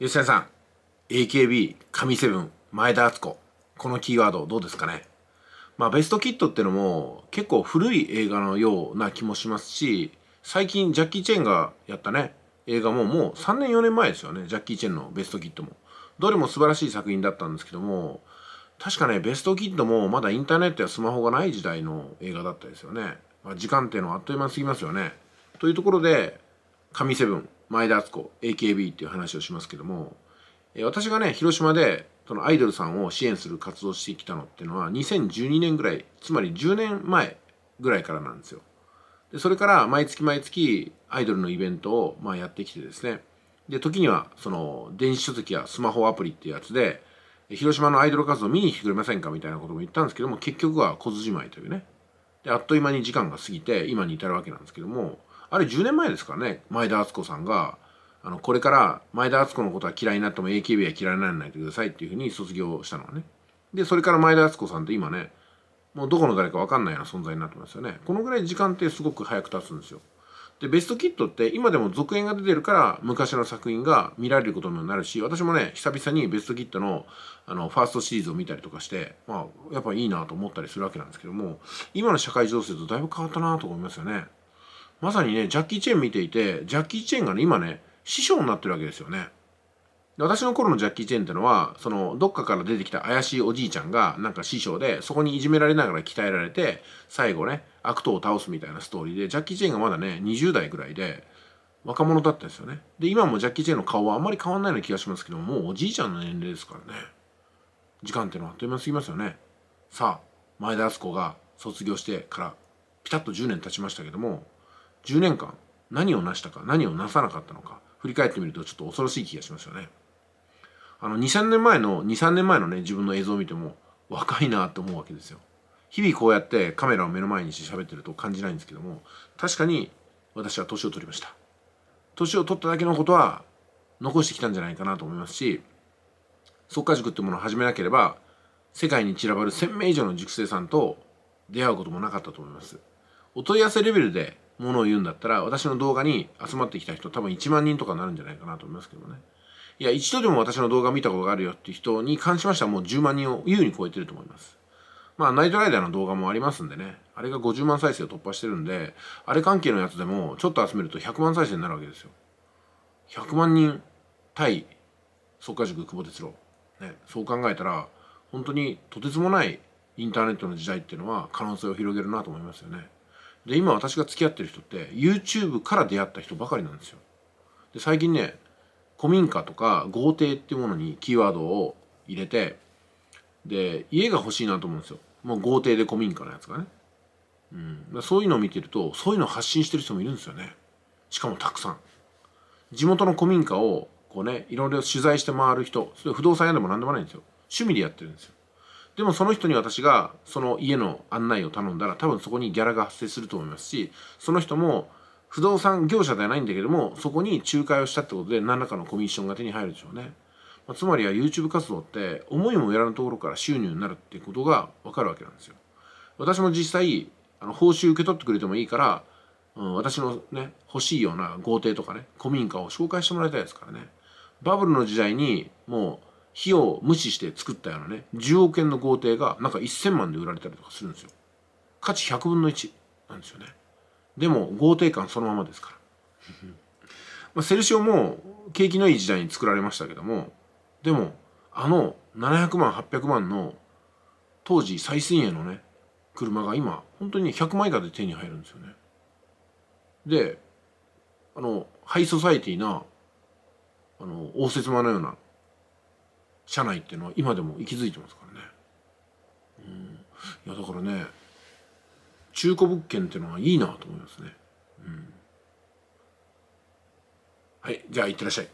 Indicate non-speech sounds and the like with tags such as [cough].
吉谷さん、AKB、神セブン、前田敦子。このキーワードどうですかねまあ、ベストキットってのも結構古い映画のような気もしますし、最近ジャッキー・チェンがやったね、映画ももう3年4年前ですよね、ジャッキー・チェンのベストキットも。どれも素晴らしい作品だったんですけども、確かね、ベストキッドもまだインターネットやスマホがない時代の映画だったですよね。まあ、時間っていうのはあっという間すぎますよね。というところで、神セブン、前田敦子 AKB っていう話をしますけども、え私がね広島でそのアイドルさんを支援する活動してきたのっていうのは2012年ぐらいつまり10年前ぐらいからなんですよ。でそれから毎月毎月アイドルのイベントをまあやってきてですねで時にはその電子書籍やスマホアプリっていうやつで広島のアイドル活動見に来てくれませんかみたいなことも言ったんですけども結局は小津じまいというねであっという間に時間が過ぎて今に至るわけなんですけどもあれ10年前ですからね前田敦子さんがあのこれから前田敦子のことは嫌いになっても AKB は嫌いにならないでくださいっていうふうに卒業したのはねでそれから前田敦子さんって今ねもうどこの誰か分かんないような存在になってますよねこのぐらい時間ってすごく早く経つんですよでベストキットって今でも続編が出てるから昔の作品が見られることになるし私もね久々にベストキットのあのファーストシリーズを見たりとかして、まあ、やっぱいいなと思ったりするわけなんですけども今の社会情勢とだいぶ変わったなと思いますよね。まさにね、ジャッキー・チェン見ていて、ジャッキー・チェンがね、今ね、師匠になってるわけですよね。私の頃のジャッキー・チェンってのは、その、どっかから出てきた怪しいおじいちゃんが、なんか師匠で、そこにいじめられながら鍛えられて、最後ね、悪党を倒すみたいなストーリーで、ジャッキー・チェンがまだね、20代ぐらいで、若者だったんですよね。で、今もジャッキー・チェンの顔はあんまり変わんないような気がしますけども、もうおじいちゃんの年齢ですからね。時間ってのはあっという間す過ぎますよね。さあ、前田敦子が卒業してから、ピタッと10年経ちましたけども、10年間何を成したか何をなさなかったのか振り返ってみるとちょっと恐ろしい気がしますよね。あの23年前の23年前のね自分の映像を見ても若いなって思うわけですよ。日々こうやってカメラを目の前にして喋ってると感じないんですけども確かに私は年を取りました。年を取っただけのことは残してきたんじゃないかなと思いますし速化塾ってものを始めなければ世界に散らばる1,000名以上の塾生さんと出会うこともなかったと思います。お問い合わせレベルでものを言うんだったら、私の動画に集まってきた人多分1万人とかになるんじゃないかなと思いますけどね。いや、一度でも私の動画見たことがあるよっていう人に関しましてはもう10万人を優に超えてると思います。まあ、ナイトライダーの動画もありますんでね。あれが50万再生を突破してるんで、あれ関係のやつでもちょっと集めると100万再生になるわけですよ。100万人対即家塾久保哲郎。ね、そう考えたら、本当にとてつもないインターネットの時代っていうのは可能性を広げるなと思いますよね。で今私が付き合ってる人って YouTube から出会った人ばかりなんですよで最近ね古民家とか豪邸っていうものにキーワードを入れてで家が欲しいなと思うんですよもう豪邸で古民家のやつがね、うん、そういうのを見てるとそういうのを発信してる人もいるんですよねしかもたくさん地元の古民家をこうねいろいろ取材して回る人それ不動産屋でも何でもないんですよ趣味でやってるんですよでもその人に私がその家の案内を頼んだら多分そこにギャラが発生すると思いますしその人も不動産業者ではないんだけどもそこに仲介をしたってことで何らかのコミッションが手に入るでしょうね、まあ、つまりは YouTube 活動って思いもやらぬところから収入になるっていうことが分かるわけなんですよ私も実際あの報酬受け取ってくれてもいいからうん、私のね、欲しいような豪邸とかね、古民家を紹介してもらいたいですからね。バブルの時代に、もう、費用を無視して作ったようなね10億円の豪邸がなんか1000万で売られたりとかするんですよ価値100分の1なんですよねでも豪邸感そのままですから [laughs] まあ、セルシオも景気のいい時代に作られましたけどもでもあの700万800万の当時最新鋭のね車が今本当に100万以下で手に入るんですよねであのハイソサイティなあの応接間のような社内っていうのは今でも息づいてますからね。うん、いやだからね中古物件っていうのはいいなと思いますね。うん、はいじゃあいってらっしゃい。